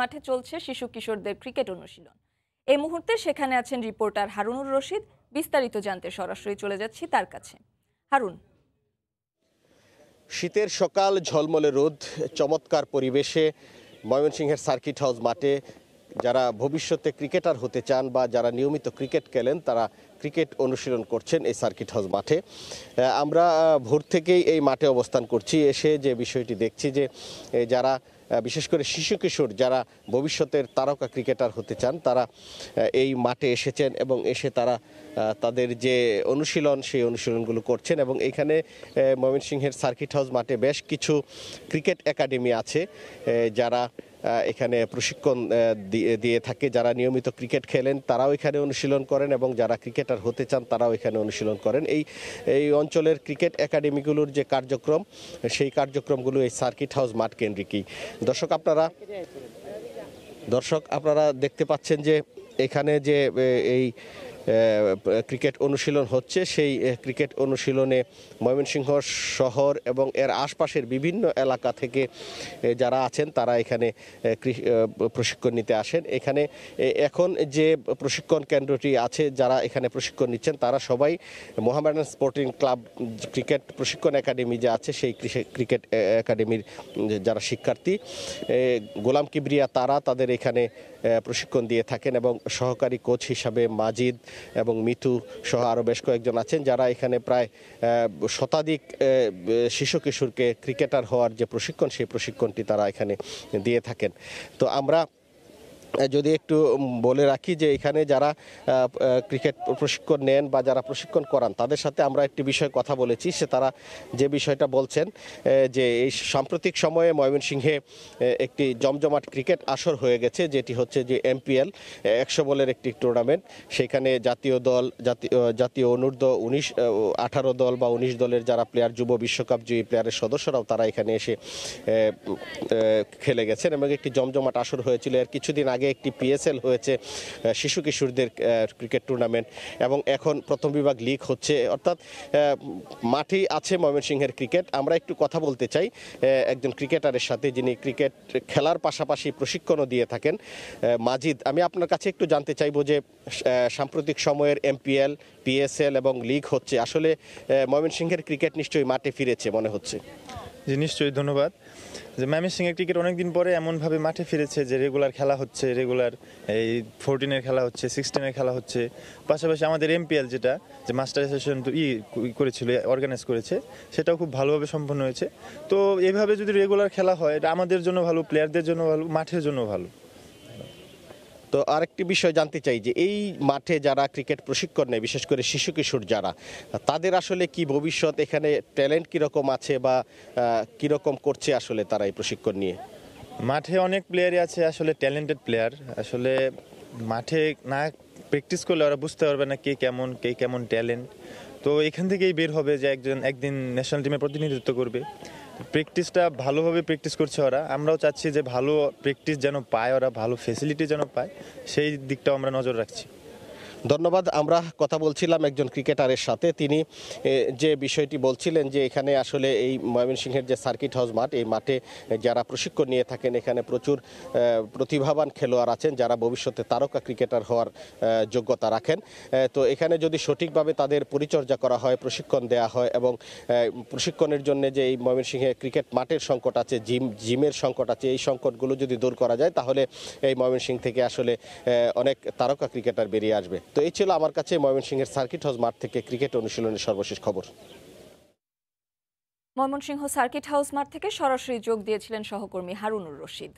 মাঠে চলছে শিশু কিশোরদের ক্রিকেট অনুশীলন এই মুহূর্তে সেখানে আছেন রিপোর্টার হারুনুর রশিদ বিস্তারিত জানতে সরাসরি চলে যাচ্ছি তার কাছে হারুন শীতের সকাল ঝলমলে রোদ চমৎকার পরিবেশে ময়মনসিংহের সার্কিট হাউস মাঠে যারা ভবিষ্যতে ক্রিকেটার হতে চান বা যারা নিয়মিত ক্রিকেট খেলেন তারা ক্রিকেট অনুশীলন করছেন এই সার্কিট হাউস মাঠে আমরা ভোর থেকেই এই মাঠে অবস্থান করছি এসে যে বিষয়টি দেখছি যে যারা বিশেষ করে শিশু কিশোর যারা ভবিষ্যতের তারকা ক্রিকেটার হতে চান তারা এই মাঠে এসেছেন এবং এসে তারা তাদের যে অনুশীলন সেই অনুশীলনগুলো করছেন এবং এখানে ময়মনসিংহের সার্কিট হাউস মাঠে বেশ কিছু ক্রিকেট একাডেমি আছে যারা এখানে প্রশিক্ষণ দিয়ে থাকে যারা নিয়মিত ক্রিকেট খেলেন তারাও এখানে অনুশীলন করেন এবং যারা ক্রিকেটার হতে চান তারাও এখানে অনুশীলন করেন এই এই অঞ্চলের ক্রিকেট একাডেমিগুলোর যে কার্যক্রম সেই কার্যক্রমগুলো এই সার্কিট হাউস মাঠ কেন্দ্রিকই দর্শক আপনারা দর্শক আপনারা দেখতে পাচ্ছেন যে এখানে যে এই ক্রিকেট অনুশীলন হচ্ছে সেই ক্রিকেট অনুশীলনে ময়মনসিংহ শহর এবং এর আশপাশের বিভিন্ন এলাকা থেকে যারা আছেন তারা এখানে প্রশিক্ষণ নিতে আসেন এখানে এখন যে প্রশিক্ষণ কেন্দ্রটি আছে যারা এখানে প্রশিক্ষণ নিচ্ছেন তারা সবাই মোহামেডান স্পোর্টিং ক্লাব ক্রিকেট প্রশিক্ষণ একাডেমি যে আছে সেই ক্রিকেট একাডেমির যারা শিক্ষার্থী গোলাম কিবরিয়া তারা তাদের এখানে প্রশিক্ষণ দিয়ে থাকেন এবং সহকারী কোচ হিসাবে মাজিদ এবং মিথু সহ আরও বেশ কয়েকজন আছেন যারা এখানে প্রায় শতাধিক শিশু কিশোরকে ক্রিকেটার হওয়ার যে প্রশিক্ষণ সেই প্রশিক্ষণটি তারা এখানে দিয়ে থাকেন তো আমরা যদি একটু বলে রাখি যে এখানে যারা ক্রিকেট প্রশিক্ষণ নেন বা যারা প্রশিক্ষণ করান তাদের সাথে আমরা একটি বিষয়ে কথা বলেছি সে তারা যে বিষয়টা বলছেন যে এই সাম্প্রতিক সময়ে ময়মনসিংহে একটি জমজমাট ক্রিকেট আসর হয়ে গেছে যেটি হচ্ছে যে এমপিএল একশো বলের একটি টুর্নামেন্ট সেখানে জাতীয় দল জাতীয় জাতীয় অনূর্ধ্ব উনিশ আঠারো দল বা উনিশ দলের যারা প্লেয়ার যুব বিশ্বকাপ জয়ী প্লেয়ারের সদস্যরাও তারা এখানে এসে খেলে গেছেন এবং একটি জমজমাট আসর হয়েছিল এর কিছুদিন আগে আগে একটি পিএসএল হয়েছে শিশু কিশোরদের ক্রিকেট টুর্নামেন্ট এবং এখন প্রথম বিভাগ লিগ হচ্ছে অর্থাৎ মাঠে আছে ময়মনসিংহের ক্রিকেট আমরা একটু কথা বলতে চাই একজন ক্রিকেটারের সাথে যিনি ক্রিকেট খেলার পাশাপাশি প্রশিক্ষণও দিয়ে থাকেন মাজিদ আমি আপনার কাছে একটু জানতে চাইব যে সাম্প্রতিক সময়ের এমপিএল পিএসএল এবং লিগ হচ্ছে আসলে ময়মনসিংহের ক্রিকেট নিশ্চয়ই মাঠে ফিরেছে মনে হচ্ছে জি নিশ্চয়ই ধন্যবাদ যে এর ক্রিকেট অনেকদিন পরে এমনভাবে মাঠে ফিরেছে যে রেগুলার খেলা হচ্ছে রেগুলার এই ফোরটিনের খেলা হচ্ছে সিক্সটিনের খেলা হচ্ছে পাশাপাশি আমাদের এমপিএল যেটা যে মাস্টার অ্যাসোসিয়েশন ই করেছিল অর্গানাইজ করেছে সেটাও খুব ভালোভাবে সম্পন্ন হয়েছে তো এইভাবে যদি রেগুলার খেলা হয় এটা আমাদের জন্য ভালো প্লেয়ারদের জন্য ভালো মাঠের জন্য ভালো তো আরেকটি বিষয় জানতে চাই যে এই মাঠে যারা ক্রিকেট প্রশিক্ষণ নেয় বিশেষ করে শিশু কিশোর যারা তাদের আসলে কি ভবিষ্যৎ এখানে ট্যালেন্ট কীরকম আছে বা কীরকম করছে আসলে তারা এই প্রশিক্ষণ নিয়ে মাঠে অনেক প্লেয়ারই আছে আসলে ট্যালেন্টেড প্লেয়ার আসলে মাঠে না প্র্যাকটিস করলে ওরা বুঝতে পারবে না কে কেমন কে কেমন ট্যালেন্ট তো এখান থেকেই বের হবে যে একজন একদিন ন্যাশনাল টিমে প্রতিনিধিত্ব করবে প্র্যাকটিসটা ভালোভাবে প্র্যাকটিস করছে ওরা আমরাও চাচ্ছি যে ভালো প্র্যাকটিস যেন পায় ওরা ভালো ফেসিলিটি যেন পায় সেই দিকটাও আমরা নজর রাখছি ধন্যবাদ আমরা কথা বলছিলাম একজন ক্রিকেটারের সাথে তিনি যে বিষয়টি বলছিলেন যে এখানে আসলে এই ময়মনসিংহের যে সার্কিট হাউস মাঠ এই মাঠে যারা প্রশিক্ষণ নিয়ে থাকেন এখানে প্রচুর প্রতিভাবান খেলোয়াড় আছেন যারা ভবিষ্যতে তারকা ক্রিকেটার হওয়ার যোগ্যতা রাখেন তো এখানে যদি সঠিকভাবে তাদের পরিচর্যা করা হয় প্রশিক্ষণ দেয়া হয় এবং প্রশিক্ষণের জন্য যে এই ময়মনসিংহে ক্রিকেট মাঠের সংকট আছে জিম জিমের সংকট আছে এই সংকটগুলো যদি দূর করা যায় তাহলে এই ময়মনসিংহ থেকে আসলে অনেক তারকা ক্রিকেটার বেরিয়ে আসবে তো এই ছিল আমার কাছে ময়মনসিংহের সার্কিট হাউস মাঠ থেকে ক্রিকেট অনুশীলনের সর্বশেষ খবর ময়মনসিংহ সার্কিট হাউস মাঠ থেকে সরাসরি যোগ দিয়েছিলেন সহকর্মী হারুনুর রশিদ